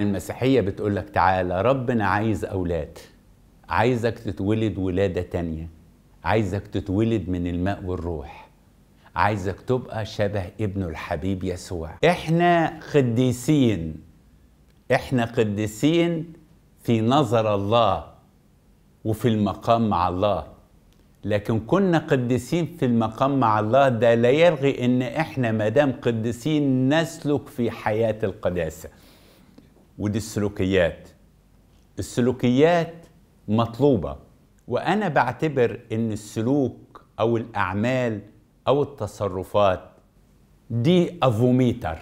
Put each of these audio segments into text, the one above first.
المسيحية بتقول لك تعالى ربنا عايز أولاد عايزك تتولد ولادة تانية عايزك تتولد من الماء والروح عايزك تبقى شبه ابنه الحبيب يسوع احنا قديسين احنا قديسين في نظر الله وفي المقام مع الله لكن كنا قديسين في المقام مع الله ده لا يلغي ان احنا دام قديسين نسلك في حياة القداسة ودي السلوكيات السلوكيات مطلوبة وأنا بعتبر إن السلوك أو الأعمال أو التصرفات دي أفوميتر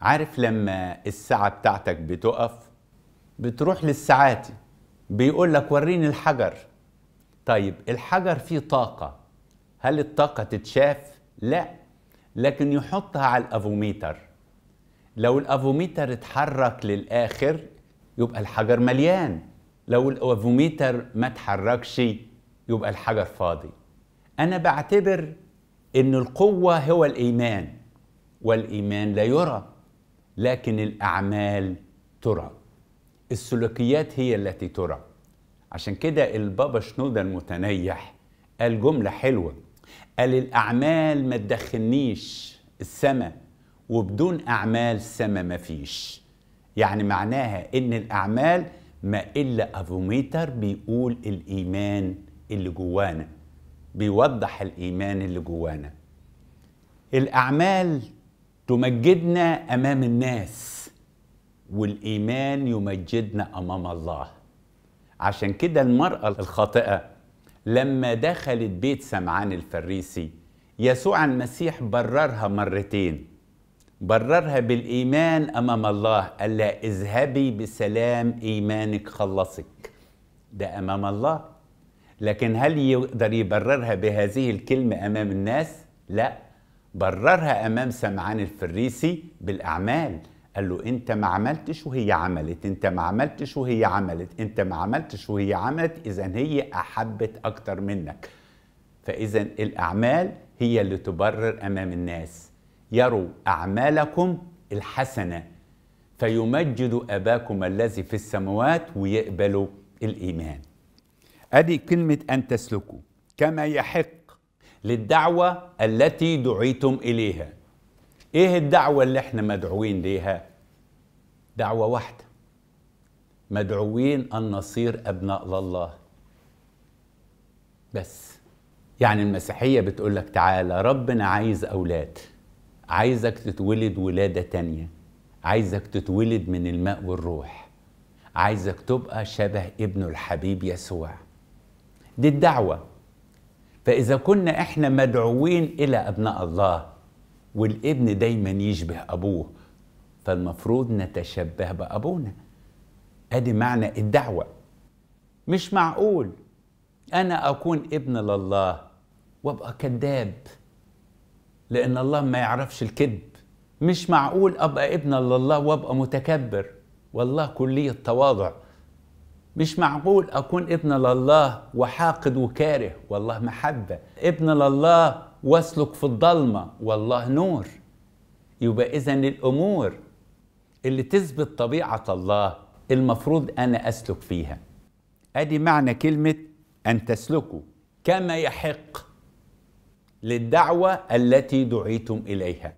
عارف لما الساعة بتاعتك بتقف بتروح للساعات بيقول لك وريني الحجر طيب الحجر فيه طاقة هل الطاقة تتشاف؟ لا لكن يحطها على الأفوميتر لو الافوميتر اتحرك للاخر يبقى الحجر مليان لو الافوميتر ما اتحركش يبقى الحجر فاضي انا بعتبر ان القوه هو الايمان والايمان لا يرى لكن الاعمال ترى السلوكيات هي التي ترى عشان كده البابا شنودة المتنيح قال جملة حلوة قال الأعمال ما تدخلنيش السماء وبدون أعمال سما ما فيش يعني معناها إن الأعمال ما إلا أفوميتر بيقول الإيمان اللي جوانا بيوضح الإيمان اللي جوانا الأعمال تمجدنا أمام الناس والإيمان يمجدنا أمام الله عشان كده المرأة الخاطئة لما دخلت بيت سمعان الفريسي يسوع المسيح بررها مرتين بررها بالإيمان أمام الله قال لها اذهبي بسلام إيمانك خلصك ده أمام الله لكن هل يقدر يبررها بهذه الكلمة أمام الناس؟ لا بررها أمام سمعان الفريسي بالأعمال قال له انت ما عملتش وهي عملت انت ما عملتش وهي عملت انت ما عملتش وهي عملت اذا هي احبت اكتر منك فاذا الاعمال هي اللي تبرر امام الناس يروا أعمالكم الحسنة فيمجد أباكم الذي في السماوات ويقبلوا الإيمان أدي كلمة أن تسلكوا كما يحق للدعوة التي دعيتم إليها إيه الدعوة اللي احنا مدعوين ليها؟ دعوة واحدة مدعوين أن نصير أبناء الله بس يعني المسيحية بتقول لك تعالى ربنا عايز أولاد عايزك تتولد ولادة تانية عايزك تتولد من الماء والروح عايزك تبقى شبه ابنه الحبيب يسوع دي الدعوة فإذا كنا إحنا مدعوين إلى أبناء الله والابن دايما يشبه أبوه فالمفروض نتشبه بأبونا أدي معنى الدعوة مش معقول أنا أكون ابن لله وأبقى كذاب لأن الله ما يعرفش الكذب مش معقول أبقى ابن لله وأبقى متكبر والله كلية تواضع مش معقول أكون ابن لله وحاقد وكاره والله محبة ابن لله واسلك في الضلمة والله نور يبقى إذا الأمور اللي تثبت طبيعة الله المفروض أنا أسلك فيها أدي معنى كلمة أن تسلكوا كما يحق للدعوة التي دعيتم إليها